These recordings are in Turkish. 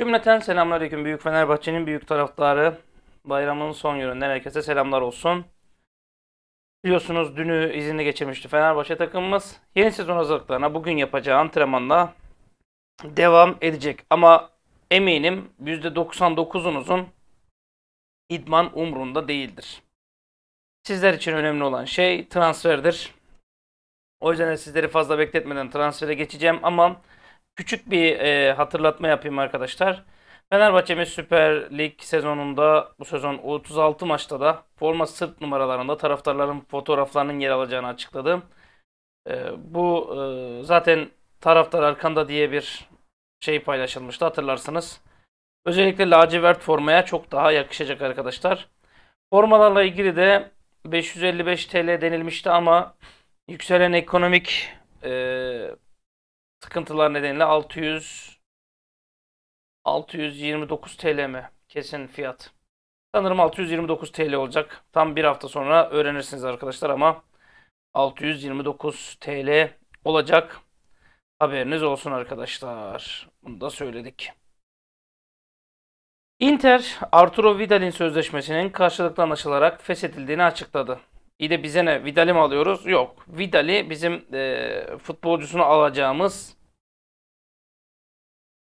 Cümleten selamünaleyküm. Büyük Fenerbahçe'nin büyük taraftarı. Bayramın son gününden herkese selamlar olsun. Biliyorsunuz dünü izinli geçirmişti Fenerbahçe takımımız. Yeni sezon hazırlıklarına bugün yapacağı antrenmanla devam edecek. Ama eminim %99'unuzun idman umrunda değildir. Sizler için önemli olan şey transferdir. O yüzden sizleri fazla bekletmeden transfere geçeceğim ama küçük bir e, hatırlatma yapayım arkadaşlar. Fenerbahçe'miz Süper Lig sezonunda bu sezon 36 maçta da forma sırt numaralarında taraftarların fotoğraflarının yer alacağını açıkladı. E, bu e, zaten taraftar arkanda diye bir şey paylaşılmıştı hatırlarsınız. Özellikle lacivert formaya çok daha yakışacak arkadaşlar. Formalarla ilgili de 555 TL denilmişti ama yükselen ekonomik e, sıkıntılar nedeniyle 600 629 TL mi kesin fiyat? Sanırım 629 TL olacak. Tam bir hafta sonra öğrenirsiniz arkadaşlar ama 629 TL olacak. Haberiniz olsun arkadaşlar. Bunu da söyledik. Inter, Arturo Vidal'in sözleşmesinin karşılıklı anlaşılarak feshedildiğini açıkladı. İyi de bize ne? Vidal'i mi alıyoruz? Yok. Vidal'i bizim e, futbolcusunu alacağımız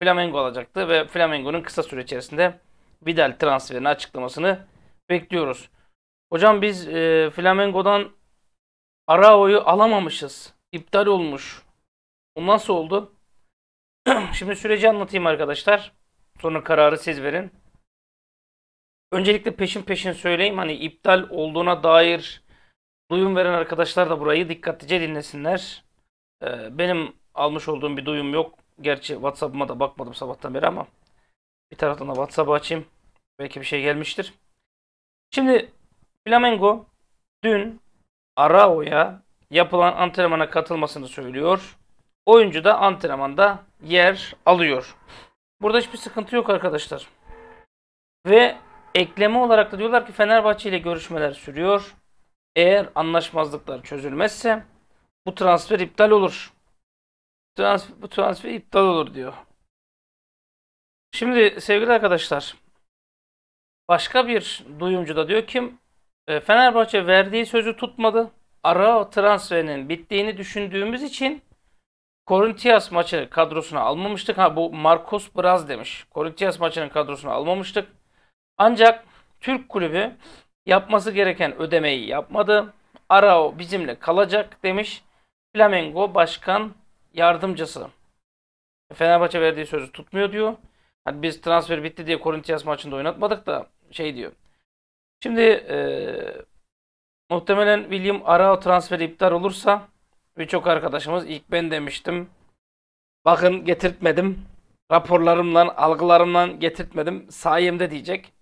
Flamengo olacaktı ve Flamengo'nun kısa süre içerisinde Vidal transferini açıklamasını bekliyoruz. Hocam biz e, Flamengo'dan Arao'yu alamamışız. İptal olmuş. O nasıl oldu? Şimdi süreci anlatayım arkadaşlar. Sonra kararı siz verin. Öncelikle peşin peşin söyleyeyim. Hani iptal olduğuna dair duyum veren arkadaşlar da burayı dikkatlice dinlesinler. Ee, benim almış olduğum bir duyum yok. Gerçi WhatsApp'ıma da bakmadım sabahtan beri ama bir taraftan da WhatsApp'ı açayım. Belki bir şey gelmiştir. Şimdi Flamengo dün Arao'ya yapılan antrenmana katılmasını söylüyor. Oyuncu da antrenmanda yer alıyor. Burada hiçbir sıkıntı yok arkadaşlar. Ve ekleme olarak da diyorlar ki Fenerbahçe ile görüşmeler sürüyor. Eğer anlaşmazlıklar çözülmezse bu transfer iptal olur transfer, bu transfer iptal olur diyor. Şimdi sevgili arkadaşlar başka bir duyumcu da diyor ki e, Fenerbahçe verdiği sözü tutmadı. Ara transferinin bittiğini düşündüğümüz için Korintias maçı kadrosuna almamıştık. Ha bu Marcos Braz demiş. Korintias maçının kadrosuna almamıştık. Ancak Türk kulübü yapması gereken ödemeyi yapmadı. Arao bizimle kalacak demiş. Flamengo Başkan yardımcısı Fenerbahçe verdiği sözü tutmuyor diyor. Hani biz transfer bitti diye Corinthians maçında oynatmadık da şey diyor. Şimdi e, muhtemelen William Arao transferi iptal olursa birçok arkadaşımız ilk ben demiştim. Bakın getirtmedim. Raporlarımdan, algılarımdan getirtmedim. Sayemde diyecek.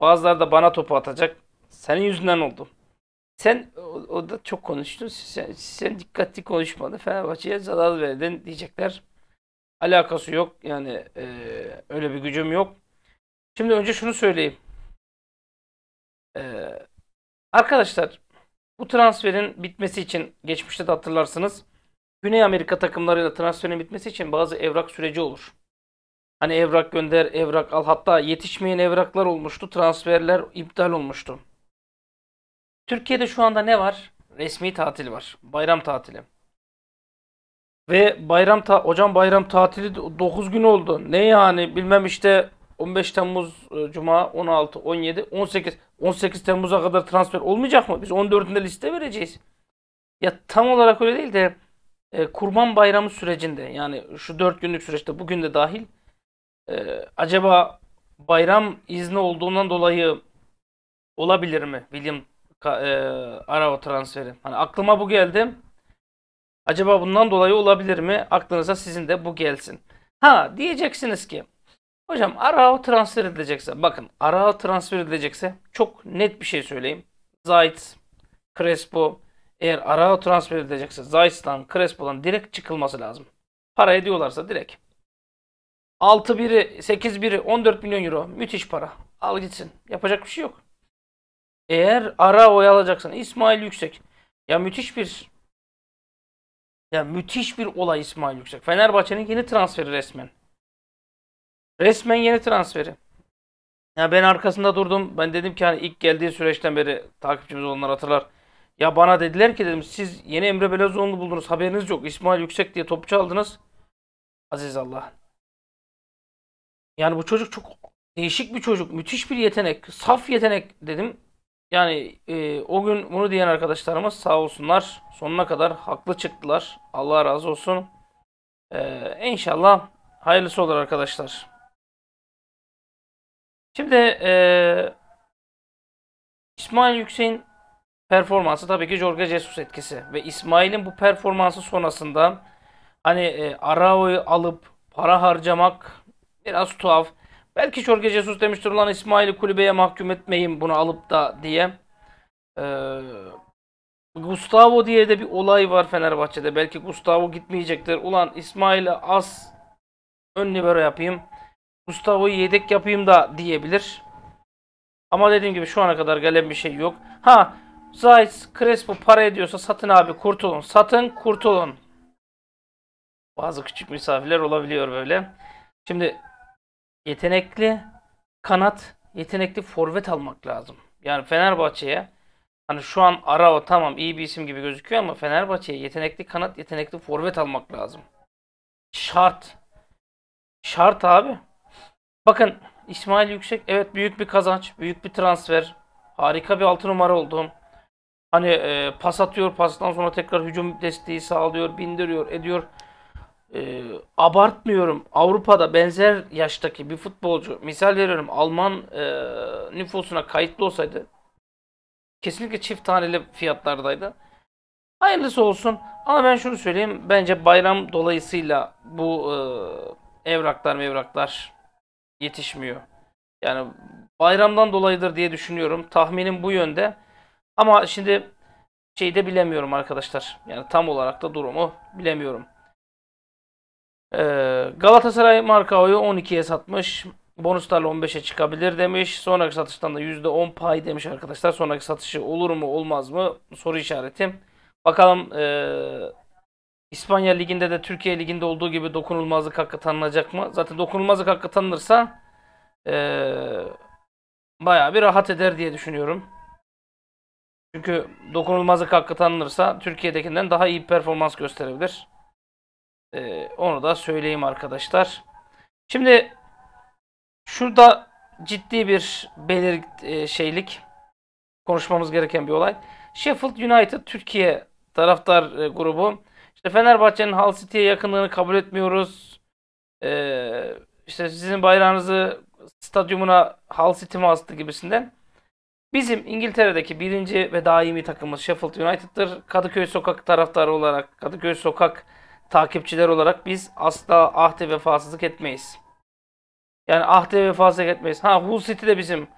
Bazıları da bana topu atacak. Senin yüzünden oldu. Sen o, o da çok konuştun. Sen, sen dikkatli konuşmadın. Fenerbahçe'ye zarar verdin diyecekler. Alakası yok. Yani e, öyle bir gücüm yok. Şimdi önce şunu söyleyeyim. Ee, arkadaşlar bu transferin bitmesi için geçmişte de hatırlarsınız. Güney Amerika takımlarıyla transferin bitmesi için bazı evrak süreci olur. Hani evrak gönder, evrak al. Hatta yetişmeyen evraklar olmuştu. Transferler iptal olmuştu. Türkiye'de şu anda ne var? Resmi tatil var. Bayram tatili. Ve bayram ta hocam bayram tatili 9 gün oldu. Ne yani bilmem işte 15 Temmuz e, Cuma 16 17 18 18 Temmuz'a kadar transfer olmayacak mı? Biz 14'ünde liste vereceğiz. Ya tam olarak öyle değil de e, Kurban Bayramı sürecinde yani şu 4 günlük süreçte bugün de dahil e, acaba bayram izni olduğundan dolayı olabilir mi William Ka e, Arao transferi. Hani aklıma bu geldi. Acaba bundan dolayı olabilir mi? Aklınıza sizin de bu gelsin. Ha diyeceksiniz ki hocam Arao transfer edilecekse bakın Arao transfer edilecekse çok net bir şey söyleyeyim. Zayt, Crespo eğer Arao transfer edilecekse Zayt'tan Crespo'dan direkt çıkılması lazım. Para ediyorlarsa direkt. 6 biri, 8 biri, 14 milyon euro. Müthiş para. Al gitsin. Yapacak bir şey yok. Eğer ara oy alacaksan İsmail Yüksek. Ya müthiş bir ya müthiş bir olay İsmail Yüksek. Fenerbahçe'nin yeni transferi resmen. Resmen yeni transferi. Ya ben arkasında durdum. Ben dedim ki hani ilk geldiği süreçten beri takipçimiz olanlar hatırlar. Ya bana dediler ki dedim siz yeni Emre Belezoğlu'nu buldunuz haberiniz yok. İsmail Yüksek diye topçu aldınız. Aziz Allah. Yani bu çocuk çok değişik bir çocuk. Müthiş bir yetenek. Saf yetenek dedim. Yani e, o gün bunu diyen arkadaşlarımız sağ olsunlar. Sonuna kadar haklı çıktılar. Allah razı olsun. E, inşallah hayırlısı olur arkadaşlar. Şimdi e, İsmail Yüksek'in performansı tabii ki Jorge Jesus etkisi. Ve İsmail'in bu performansı sonrasında hani e, Arao'yu alıp para harcamak biraz tuhaf. Belki Jorge Jesus demiştir ulan İsmail'i kulübeye mahkum etmeyin bunu alıp da diye. Ee, Gustavo diye de bir olay var Fenerbahçe'de. Belki Gustavo gitmeyecektir. Ulan İsmail'i az ön libero yapayım. Gustavo'yu yedek yapayım da diyebilir. Ama dediğim gibi şu ana kadar gelen bir şey yok. Ha Zayt Crespo para ediyorsa satın abi kurtulun. Satın kurtulun. Bazı küçük misafirler olabiliyor böyle. Şimdi yetenekli kanat, yetenekli forvet almak lazım. Yani Fenerbahçe'ye hani şu an Arao tamam iyi bir isim gibi gözüküyor ama Fenerbahçe'ye yetenekli kanat, yetenekli forvet almak lazım. Şart. Şart abi. Bakın İsmail Yüksek evet büyük bir kazanç, büyük bir transfer. Harika bir altı numara oldu. Hani e, pas atıyor, pastan sonra tekrar hücum desteği sağlıyor, bindiriyor, ediyor e, abartmıyorum Avrupa'da benzer yaştaki bir futbolcu misal veriyorum Alman e, nüfusuna kayıtlı olsaydı kesinlikle çift taneli fiyatlardaydı. Hayırlısı olsun ama ben şunu söyleyeyim bence bayram dolayısıyla bu e, evraklar mevraklar yetişmiyor. Yani bayramdan dolayıdır diye düşünüyorum. Tahminim bu yönde. Ama şimdi şeyi de bilemiyorum arkadaşlar. Yani tam olarak da durumu bilemiyorum. Ee, Galatasaray Markao'yu 12'ye satmış. Bonuslarla 15'e çıkabilir demiş. Sonraki satıştan da %10 pay demiş arkadaşlar. Sonraki satışı olur mu olmaz mı soru işareti. Bakalım e, İspanya Ligi'nde de Türkiye Ligi'nde olduğu gibi dokunulmazlık hakkı tanınacak mı? Zaten dokunulmazlık hakkı tanınırsa e, bayağı bir rahat eder diye düşünüyorum. Çünkü dokunulmazlık hakkı tanınırsa Türkiye'dekinden daha iyi performans gösterebilir. Ee, onu da söyleyeyim arkadaşlar. Şimdi şurada ciddi bir belir e, şeylik konuşmamız gereken bir olay. Sheffield United Türkiye taraftar e, grubu İşte Fenerbahçe'nin Hull City'ye yakınlığını kabul etmiyoruz. Ee, işte sizin bayrağınızı stadyumuna Hull City mi astı gibisinden. Bizim İngiltere'deki birinci ve daimi takımımız Sheffield United'tır. Kadıköy Sokak taraftarı olarak Kadıköy Sokak takipçiler olarak biz asla ahde vefasızlık etmeyiz. Yani ahde vefasızlık etmeyiz. Ha Hull City de bizim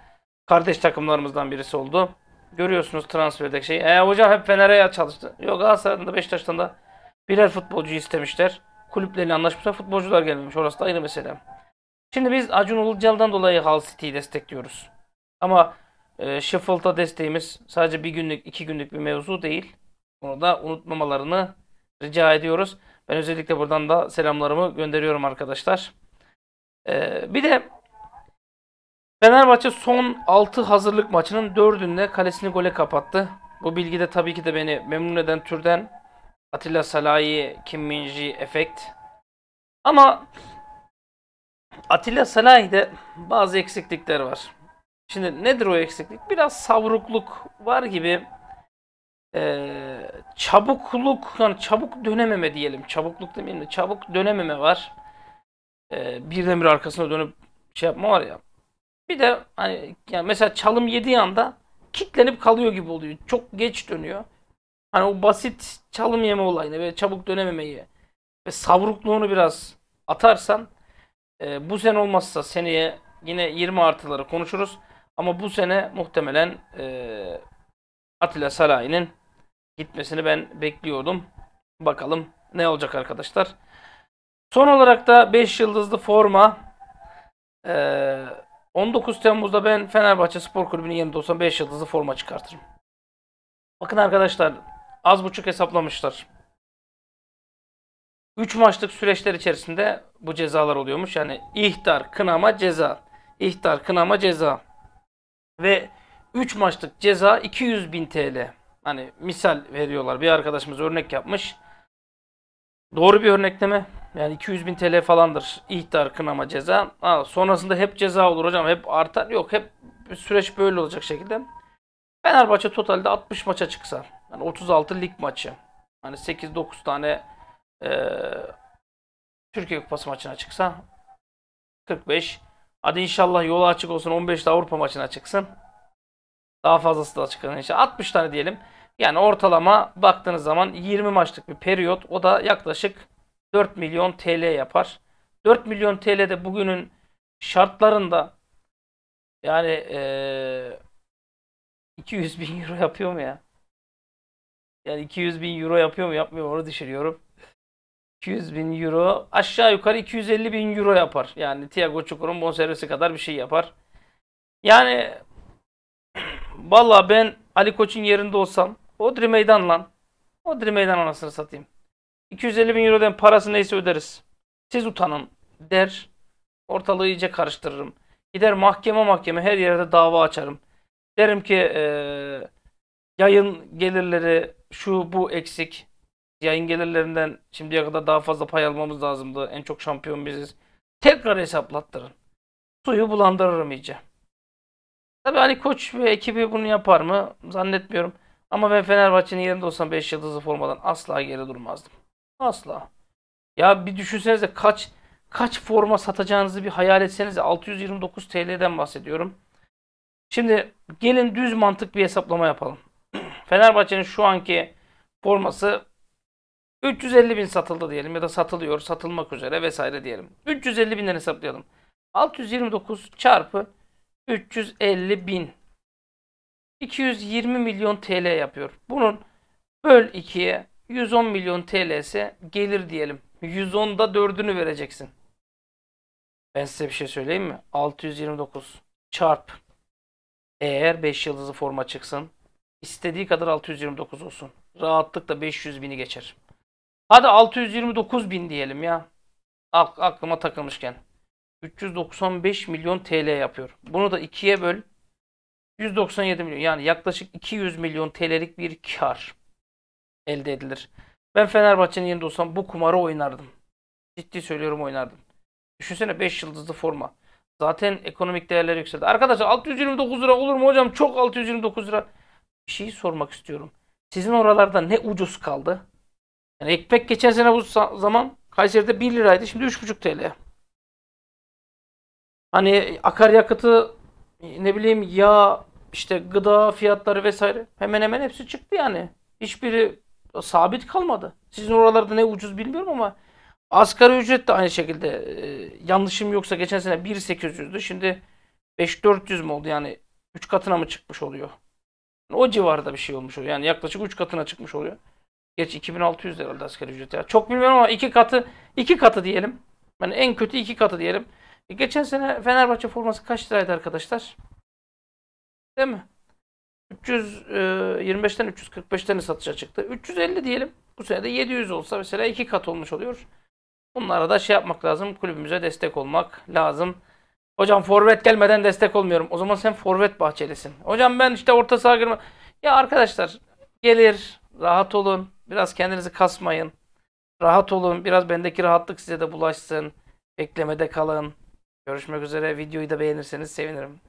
kardeş takımlarımızdan birisi oldu. Görüyorsunuz transferdeki şey. E hocam hep Fener'e çalıştı. Yok Galatasaray'dan da Beşiktaş'tan da birer futbolcu istemişler. Kulüplerine anlaşmışlar. Futbolcular gelmemiş. Orası da ayrı mesele. Şimdi biz Acun Ilıcalı'dan dolayı Hull City'yi destekliyoruz. Ama e, Sheffield'a desteğimiz sadece bir günlük, iki günlük bir mevzu değil. Onu da unutmamalarını rica ediyoruz. Ben özellikle buradan da selamlarımı gönderiyorum arkadaşlar. Ee, bir de Fenerbahçe son 6 hazırlık maçının 4'ünde kalesini gole kapattı. Bu bilgi de tabii ki de beni memnun eden türden Atilla Salahi, Kim Minji, Efekt. Ama Atilla Salahi'de bazı eksiklikler var. Şimdi nedir o eksiklik? Biraz savrukluk var gibi e, çabukluk yani çabuk dönememe diyelim. Çabukluk demeyelim de çabuk dönememe var. E, birdenbire arkasına dönüp şey yapma var ya. Bir de hani yani mesela çalım yediği anda kitlenip kalıyor gibi oluyor. Çok geç dönüyor. Hani o basit çalım yeme olayını ve çabuk dönememeyi ve savrukluğunu biraz atarsan e, bu sene olmazsa seneye yine 20 artıları konuşuruz. Ama bu sene muhtemelen e, Atilla Salahi'nin gitmesini ben bekliyordum. Bakalım ne olacak arkadaşlar. Son olarak da 5 yıldızlı forma. Ee, 19 Temmuz'da ben Fenerbahçe Spor Kulübü'nün yanında olsam 5 yıldızlı forma çıkartırım. Bakın arkadaşlar az buçuk hesaplamışlar. 3 maçlık süreçler içerisinde bu cezalar oluyormuş. Yani ihtar, kınama, ceza. İhtar, kınama, ceza. Ve 3 maçlık ceza 200 bin TL. Hani misal veriyorlar. Bir arkadaşımız örnek yapmış. Doğru bir örnekleme. Yani 200 bin TL falandır ihtar kınama ceza. Ha, sonrasında hep ceza olur hocam. Hep artar. Yok hep süreç böyle olacak şekilde. Fenerbahçe totalde 60 maça çıksa. Yani 36 lig maçı. Hani 8-9 tane e, Türkiye Kupası maçına çıksa 45. Hadi inşallah yolu açık olsun 15 15'te Avrupa maçına çıksın. Daha fazlası da açıklanır inşallah. 60 tane diyelim. Yani ortalama baktığınız zaman 20 maçlık bir periyot. O da yaklaşık 4 milyon TL yapar. 4 milyon TL de bugünün şartlarında yani ee, 200 bin euro yapıyor mu ya? Yani 200 bin euro yapıyor mu yapmıyor mu onu düşürüyorum. 200 bin euro aşağı yukarı 250 bin euro yapar. Yani Thiago Çukur'un bonservisi kadar bir şey yapar. Yani Vallahi ben Ali Koç'un yerinde olsam Odri meydan lan. Odri meydan anasını satayım. 250 bin eurodan parası neyse öderiz. Siz utanın der. Ortalığı iyice karıştırırım. Gider mahkeme mahkeme her yerde dava açarım. Derim ki e, yayın gelirleri şu bu eksik. Yayın gelirlerinden şimdiye kadar daha fazla pay almamız lazımdı. En çok şampiyon biziz. Tekrar hesaplattırın. Suyu bulandırırım iyice. Tabii Ali hani Koç ve ekibi bunu yapar mı? Zannetmiyorum. Ama ben Fenerbahçe'nin yerinde olsam 5 yıldızlı formadan asla geri durmazdım. Asla. Ya bir düşünsenize kaç kaç forma satacağınızı bir hayal etsenize 629 TL'den bahsediyorum. Şimdi gelin düz mantık bir hesaplama yapalım. Fenerbahçe'nin şu anki forması 350 bin satıldı diyelim ya da satılıyor, satılmak üzere vesaire diyelim. 350 binden hesaplayalım. 629 çarpı 350 bin 220 milyon TL yapıyor. Bunun böl 2'ye 110 milyon TL'si gelir diyelim. 110'da 4'ünü vereceksin. Ben size bir şey söyleyeyim mi? 629 çarp eğer 5 yıldızlı forma çıksın istediği kadar 629 olsun. Rahatlıkla 500 bini geçer. Hadi 629 bin diyelim ya. Aklıma takılmışken. 395 milyon TL yapıyor. Bunu da ikiye böl. 197 milyon yani yaklaşık 200 milyon TL'lik bir kar elde edilir. Ben Fenerbahçe'nin yerinde olsam bu kumarı oynardım. Ciddi söylüyorum oynardım. Düşünsene 5 yıldızlı forma. Zaten ekonomik değerler yükseldi. Arkadaşlar 629 lira olur mu hocam? Çok 629 lira. Bir şey sormak istiyorum. Sizin oralarda ne ucuz kaldı? Yani ekmek geçen sene bu zaman Kayseri'de 1 liraydı. Şimdi 3,5 TL. Hani akaryakıtı ne bileyim ya işte gıda fiyatları vesaire hemen hemen hepsi çıktı yani. Hiçbiri sabit kalmadı. Sizin oralarda ne ucuz bilmiyorum ama asgari ücret de aynı şekilde e, yanlışım yoksa geçen sene 1.800'dü. Şimdi 5.400 mü oldu yani 3 katına mı çıkmış oluyor? Yani o civarda bir şey olmuş oluyor. Yani yaklaşık 3 katına çıkmış oluyor. Geç 2600 herhalde asgari ücret ya. Çok bilmiyorum ama 2 katı 2 katı diyelim. Yani en kötü 2 katı diyelim. E geçen sene Fenerbahçe forması kaç liraydı arkadaşlar? Değil mi? 325'ten e, 345'ten satışa çıktı. 350 diyelim. Bu sene de 700 olsa mesela iki kat olmuş oluyor. Bunlara da şey yapmak lazım. Kulübümüze destek olmak lazım. Hocam forvet gelmeden destek olmuyorum. O zaman sen forvet bahçelisin. Hocam ben işte orta saha girme. Ya arkadaşlar gelir, rahat olun. Biraz kendinizi kasmayın. Rahat olun. Biraz bendeki rahatlık size de bulaşsın. Beklemede kalın. Görüşmek üzere. Videoyu da beğenirseniz sevinirim.